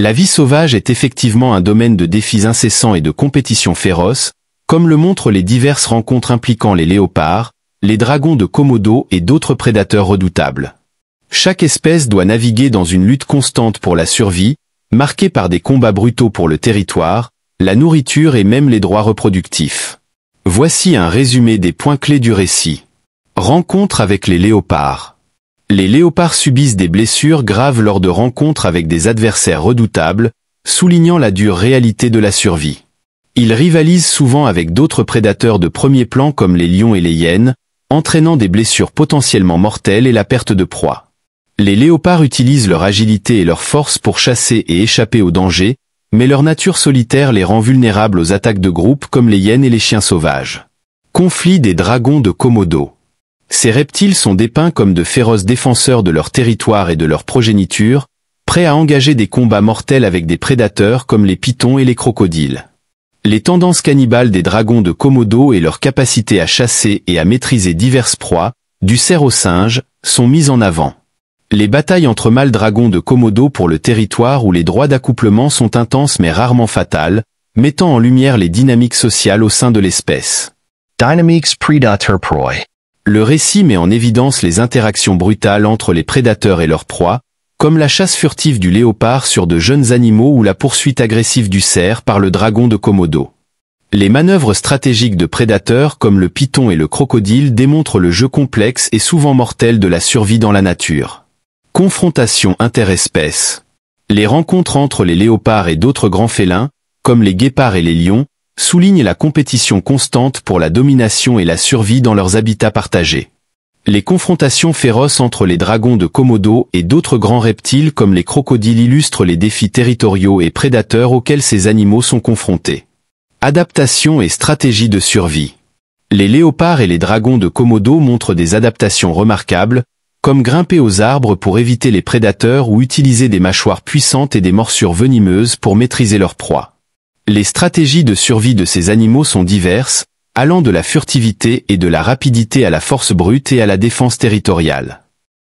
La vie sauvage est effectivement un domaine de défis incessants et de compétitions féroces, comme le montrent les diverses rencontres impliquant les léopards, les dragons de Komodo et d'autres prédateurs redoutables. Chaque espèce doit naviguer dans une lutte constante pour la survie, marquée par des combats brutaux pour le territoire, la nourriture et même les droits reproductifs. Voici un résumé des points clés du récit. Rencontre avec les léopards les léopards subissent des blessures graves lors de rencontres avec des adversaires redoutables, soulignant la dure réalité de la survie. Ils rivalisent souvent avec d'autres prédateurs de premier plan comme les lions et les hyènes, entraînant des blessures potentiellement mortelles et la perte de proie. Les léopards utilisent leur agilité et leur force pour chasser et échapper aux dangers, mais leur nature solitaire les rend vulnérables aux attaques de groupes comme les hyènes et les chiens sauvages. Conflit des dragons de Komodo ces reptiles sont dépeints comme de féroces défenseurs de leur territoire et de leur progéniture, prêts à engager des combats mortels avec des prédateurs comme les pitons et les crocodiles. Les tendances cannibales des dragons de Komodo et leur capacité à chasser et à maîtriser diverses proies, du cerf au singe, sont mises en avant. Les batailles entre mâles dragons de Komodo pour le territoire ou les droits d'accouplement sont intenses mais rarement fatales, mettant en lumière les dynamiques sociales au sein de l'espèce. Dynamics Predator Proy le récit met en évidence les interactions brutales entre les prédateurs et leurs proies, comme la chasse furtive du léopard sur de jeunes animaux ou la poursuite agressive du cerf par le dragon de Komodo. Les manœuvres stratégiques de prédateurs comme le python et le crocodile démontrent le jeu complexe et souvent mortel de la survie dans la nature. Confrontation interespèces. Les rencontres entre les léopards et d'autres grands félins, comme les guépards et les lions, souligne la compétition constante pour la domination et la survie dans leurs habitats partagés. Les confrontations féroces entre les dragons de Komodo et d'autres grands reptiles comme les crocodiles illustrent les défis territoriaux et prédateurs auxquels ces animaux sont confrontés. Adaptation et stratégie de survie Les léopards et les dragons de Komodo montrent des adaptations remarquables, comme grimper aux arbres pour éviter les prédateurs ou utiliser des mâchoires puissantes et des morsures venimeuses pour maîtriser leur proie. Les stratégies de survie de ces animaux sont diverses, allant de la furtivité et de la rapidité à la force brute et à la défense territoriale.